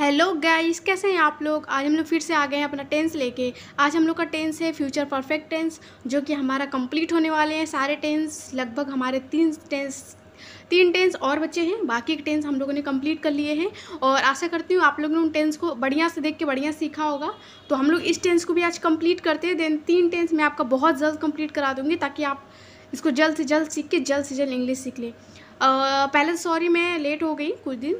hello guys कैसे हैं आप लोग आज हम लोग फिर से आ गए हैं अपना टेंस लेके आज हम लोग का टेंस है फ्यूचर परफेक्ट टेंस जो कि हमारा कंप्लीट होने वाले हैं सारे टेंस लगभग हमारे तीन टेंस तीन टेंस और बचे हैं बाकी के टेंस हम लोगों ने कंप्लीट कर लिए हैं और आशा करती हूँ आप लोगों ने उन टेंस को बढ़िया से देख के बढ़िया सीखा होगा तो हम लोग इस टेंस को भी आज कंप्लीट करते हैं देन तीन टेंस मैं आपका बहुत जल्द कंप्लीट करा दूँगी ताकि आप इसको जल्द से जल्द सीख के जल्द से जल्द इंग्लिश सीख लें पहले सॉरी तो मैं लेट हो गई कुछ दिन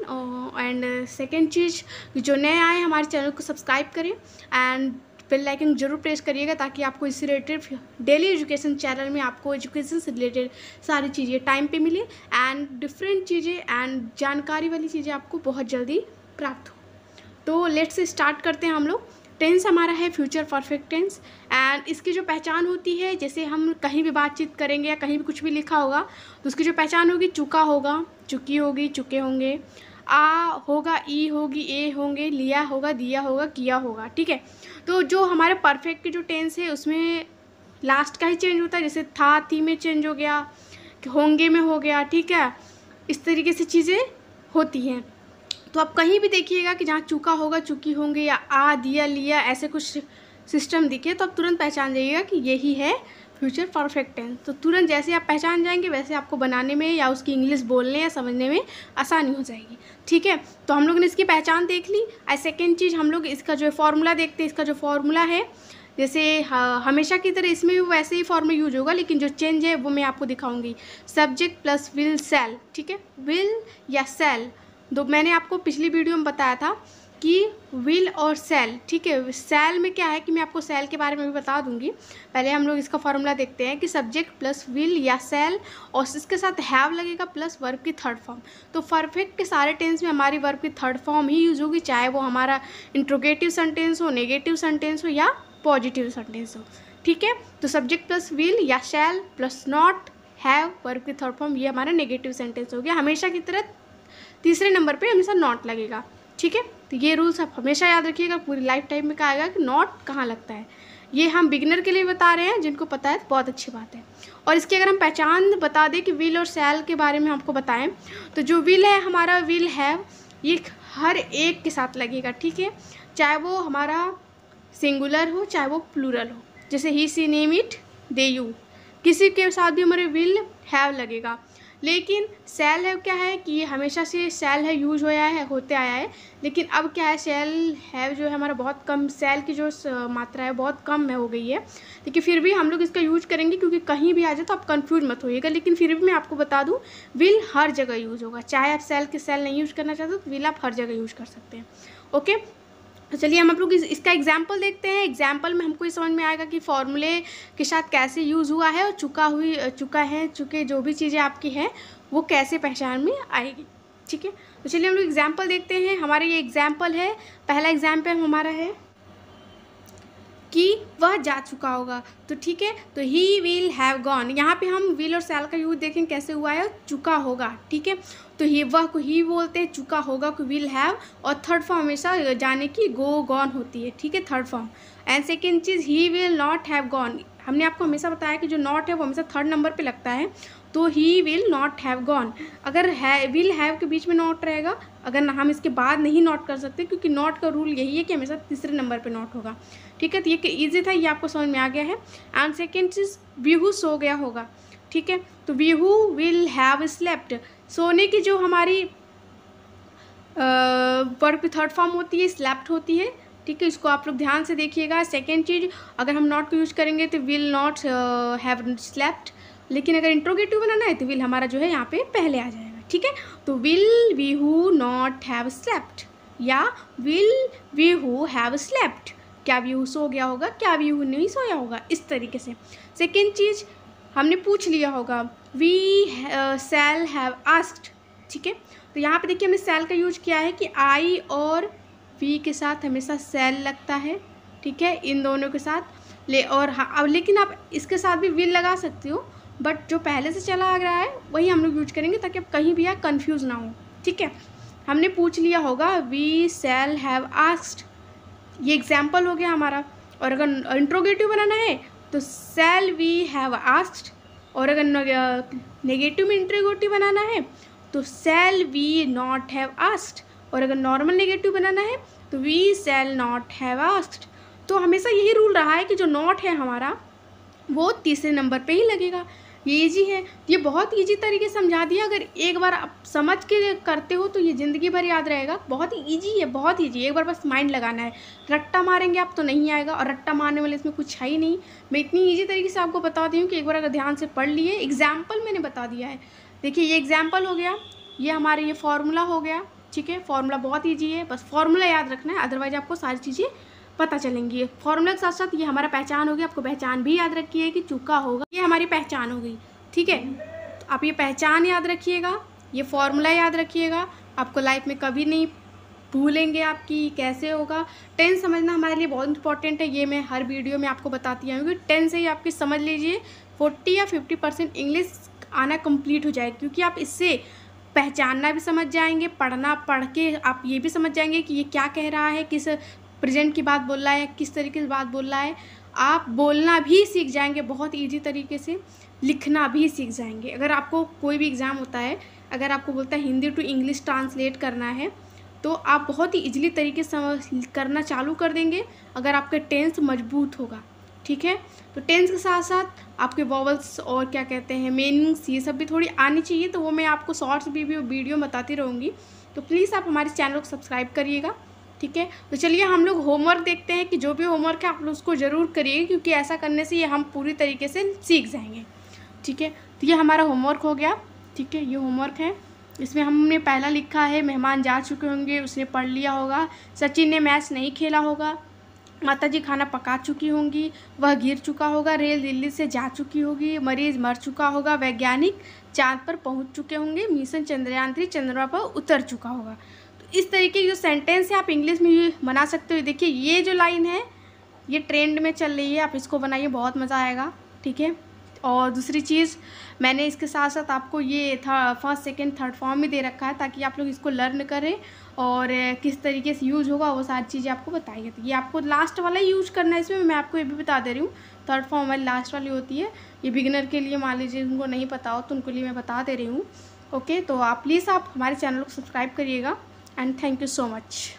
एंड सेकेंड चीज़ जो नए आए हमारे चैनल को सब्सक्राइब करें एंड बेल लाइकन जरूर प्रेस करिएगा ताकि आपको इससे रिलेटेड डेली एजुकेशन चैनल में आपको एजुकेशन से रिलेटेड सारी चीज़ें टाइम पे मिले एंड डिफरेंट चीज़ें एंड जानकारी वाली चीज़ें आपको बहुत जल्दी प्राप्त हो तो लेट्स स्टार्ट करते हैं हम लोग टेंस हमारा है फ्यूचर परफेक्ट टेंस एंड इसकी जो पहचान होती है जैसे हम कहीं भी बातचीत करेंगे या कहीं भी कुछ भी लिखा होगा तो उसकी जो पहचान होगी चुका होगा चुकी होगी चुके होंगे आ होगा ई होगी ए होंगे लिया होगा दिया होगा किया होगा ठीक है तो जो हमारे परफेक्ट के जो टेंस है उसमें लास्ट का ही चेंज होता है जैसे था थी में चेंज हो गया होंगे में हो गया ठीक है इस तरीके से चीज़ें होती हैं तो आप कहीं भी देखिएगा कि जहाँ चूका होगा चूकी होंगे या आ दिया लिया ऐसे कुछ सिस्टम दिखे तो आप तुरंत पहचान जाइएगा कि यही है फ्यूचर परफेक्ट टेंस तो तुरंत जैसे आप पहचान जाएंगे वैसे आपको बनाने में या उसकी इंग्लिश बोलने या समझने में आसानी हो जाएगी ठीक है तो हम लोग ने इसकी पहचान देख ली और सेकेंड चीज़ हम लोग इसका जो फॉर्मूला देखते हैं इसका जो फॉर्मूला है जैसे हमेशा की तरह इसमें भी वैसे ही फॉर्म यूज होगा लेकिन जो चेंज है वो मैं आपको दिखाऊंगी सब्जेक्ट प्लस विल सेल ठीक है विल या सेल दो मैंने आपको पिछली वीडियो में बताया था कि विल और सेल ठीक है सेल में क्या है कि मैं आपको सेल के बारे में भी बता दूंगी पहले हम लोग इसका फॉर्मूला देखते हैं कि सब्जेक्ट प्लस विल या सेल और इसके साथ हैव लगेगा प्लस वर्ब की थर्ड फॉर्म तो परफेक्ट के सारे टेंस में हमारी वर्ब की थर्ड फॉर्म ही यूज होगी चाहे वो हमारा इंट्रोगेटिव सेंटेंस हो नेगेटिव सेंटेंस हो या पॉजिटिव सेंटेंस हो ठीक है तो सब्जेक्ट प्लस विल या shall plus not have verb की थर्ड फॉर्म ये हमारा नेगेटिव सेंटेंस हो गया हमेशा की तरह तीसरे नंबर पे हमेशा नॉट लगेगा ठीक है तो ये रूल्स आप हमेशा याद रखिएगा पूरी लाइफ टाइम में कहा आएगा कि नॉट कहाँ लगता है ये हम बिगनर के लिए बता रहे हैं जिनको पता है तो बहुत अच्छी बात है और इसकी अगर हम पहचान बता दें कि विल और सेल के बारे में हमको बताएं तो जो विल है हमारा विल है ये हर एक के साथ लगेगा ठीक है चाहे वो हमारा सिंगुलर हो चाहे वो प्लूरल हो जैसे he she name it they you किसी के साथ भी हमारे विल हैव लगेगा लेकिन सेल है क्या है कि हमेशा से सेल है यूज होया है होते आया है लेकिन अब क्या है सेल है जो है हमारा बहुत कम सेल की जो मात्रा है बहुत कम है हो गई है लेकिन फिर भी हम लोग इसका यूज करेंगे क्योंकि कहीं भी आ जाए तो आप कन्फ्यूज मत होइएगा लेकिन फिर भी मैं आपको बता दूँ विल हर जगह यूज होगा चाहे आप सेल के सेल नहीं यूज करना चाहते तो विल आप हर जगह यूज कर सकते हैं ओके तो चलिए हम आप लोग इस, इसका एग्जाम्पल देखते हैं एग्जाम्पल में हमको ये समझ में आएगा कि फॉर्मूले के साथ कैसे यूज़ हुआ है और चुका हुई चुका है चुके जो भी चीज़ें आपकी हैं वो कैसे पहचान में आएगी ठीक है तो चलिए हम लोग एग्जाम्पल देखते हैं हमारा ये एग्जाम्पल है पहला एग्जाम्पल हमारा है कि वह जा चुका होगा तो ठीक है तो ही विल हैव गॉन यहाँ पे हम विल और सैल का यूज देखें कैसे हुआ है चुका होगा ठीक है तो ही वह को ही बोलते हैं चुका होगा को विल हैव और थर्ड फॉर्म हमेशा जाने की गो गॉन होती है ठीक है थर्ड फॉर्म एंड सेकेंड चीज़ he will not have gone हमने आपको हमेशा बताया कि जो नॉट है वो हमेशा थर्ड नंबर पर लगता है तो he will not have gone अगर है विल हैव के बीच में नॉट रहेगा अगर ना हम इसके बाद नहीं नॉट कर सकते क्योंकि नॉट का रूल यही है कि हमेशा तीसरे नंबर पे नॉट होगा ठीक है तो ये ईजी था ये आपको समझ में आ गया है एंड सेकेंड चीज़ व्यू सो गया होगा ठीक है तो व्यू विल हैव स्लेप्ट सोने की जो हमारी वर्ड की थर्ड फॉर्म होती है स्लेप्ट होती है ठीक है इसको आप लोग ध्यान से देखिएगा सेकेंड चीज़ अगर हम नॉट को यूज करेंगे तो विल नॉट हैव स्लेप्ट लेकिन अगर इंट्रोगेटिव बनाना है तो विल हमारा जो है यहाँ पे पहले आ जाएगा ठीक है तो विल वी हु नॉट हैव स्लेप्ट या विल वी हु हैव स्लेप्ट क्या वी हु सो गया होगा क्या वी हु नहीं सोया होगा इस तरीके से सेकेंड चीज़ हमने पूछ लिया होगा वी सेल हैव आस्क्ड ठीक है तो यहाँ पे देखिए हमने सेल का यूज किया है कि आई और वी के साथ हमेशा सेल लगता है ठीक है इन दोनों के साथ ले और हाँ अब लेकिन आप इसके साथ भी विल लगा सकते हो बट जो पहले से चला आ रहा है वही हम लोग यूज करेंगे ताकि आप कहीं भी आप कन्फ्यूज़ ना हो ठीक है हमने पूछ लिया होगा वी सेल हैव आस्ट ये एग्जाम्पल हो गया हमारा और अगर इंट्रोगेटिव बनाना है तो सेल वी हैव आस्ट और अगर नेगेटिव में इंट्रोगेटिव बनाना है तो shall we not have asked और अगर नॉर्मल नेगेटिव बनाना है तो we shall not have asked तो हमेशा यही रूल रहा है कि जो नॉट है हमारा वो तीसरे नंबर पे ही लगेगा ये ईजी है ये बहुत ईजी तरीके से समझा दिया अगर एक बार आप समझ के करते हो तो ये ज़िंदगी भर याद रहेगा बहुत ही ईजी है बहुत ईजी एक बार बस माइंड लगाना है रट्टा मारेंगे आप तो नहीं आएगा और रट्टा मारने वाले इसमें कुछ है ही नहीं मैं इतनी ईजी तरीके से आपको बता दी हूँ कि एक बार अगर ध्यान से पढ़ लिए एग्जाम्पल मैंने बता दिया है देखिए ये एग्जाम्पल हो गया ये हमारे ये फार्मूला हो गया ठीक है फार्मूला बहुत ईजी है बस फार्मूला याद रखना है अदरवाइज आपको सारी चीज़ें पता चलेंगी फॉर्मूला के साथ साथ ये हमारा पहचान होगी आपको पहचान भी याद रखिए कि चुका होगा ये हमारी पहचान होगी ठीक है तो आप ये पहचान याद रखिएगा ये फॉर्मूला याद रखिएगा आपको लाइफ में कभी नहीं भूलेंगे आपकी कैसे होगा टेंस समझना हमारे लिए बहुत इंपॉर्टेंट है ये मैं हर वीडियो में आपको बताती हूँ क्योंकि टेंस से ही आपकी समझ लीजिए फोर्टी या फिफ्टी परसेंट इंग्लिश आना कंप्लीट हो जाएगा क्योंकि आप इससे पहचानना भी समझ जाएंगे पढ़ना पढ़ के आप ये भी समझ जाएंगे कि ये क्या कह रहा है किस प्रेजेंट की बात बोल रहा है किस तरीके से बात बोल रहा है आप बोलना भी सीख जाएंगे बहुत ईजी तरीके से लिखना भी सीख जाएंगे अगर आपको कोई भी एग्ज़ाम होता है अगर आपको बोलता है हिंदी टू इंग्लिश ट्रांसलेट करना है तो आप बहुत ही ईजिली तरीके से करना चालू कर देंगे अगर आपका टेंस मजबूत होगा ठीक है तो टेंस के साथ साथ आपके वॉवल्स और क्या कहते हैं मीनिंग्स ये सब भी थोड़ी आनी चाहिए तो वो मैं आपको शॉर्ट्स भी, भी वीडियो बताती रहूँगी तो प्लीज़ आप हमारे चैनल को सब्सक्राइब करिएगा ठीक है तो चलिए हम लोग होमवर्क देखते हैं कि जो भी होमवर्क है आप लोग उसको ज़रूर करिए क्योंकि ऐसा करने से ये हम पूरी तरीके से सीख जाएंगे ठीक है तो ये हमारा होमवर्क हो गया ठीक है ये होमवर्क है इसमें हमने पहला लिखा है मेहमान जा चुके होंगे उसने पढ़ लिया होगा सचिन ने मैच नहीं खेला होगा माता जी खाना पका चुकी होंगी वह गिर चुका होगा रेल दिल्ली से जा चुकी होगी मरीज मर चुका होगा वैज्ञानिक चांद पर पहुंच चुके होंगे मिशन चंद्रयान थ्री चंद्रमा पर उतर चुका होगा इस तरीके जो सेंटेंस है आप इंग्लिश में बना सकते हो देखिए ये जो लाइन है ये ट्रेंड में चल रही है आप इसको बनाइए बहुत मज़ा आएगा ठीक है और दूसरी चीज़ मैंने इसके साथ साथ आपको ये फर्स्ट सेकेंड थर्ड फॉर्म भी दे रखा है ताकि आप लोग इसको लर्न करें और किस तरीके से यूज होगा वो सारी चीज़ें आपको बताइए तो ये आपको लास्ट वाला यूज करना है इसमें मैं आपको ये भी बता दे रही हूँ थर्ड फॉर्म वाली लास्ट वाली होती है ये बिगनर के लिए मान लीजिए उनको नहीं पता हो तो उनके लिए मैं बता दे रही हूँ ओके तो आप प्लीज़ आप हमारे चैनल को सब्सक्राइब करिएगा and thank you so much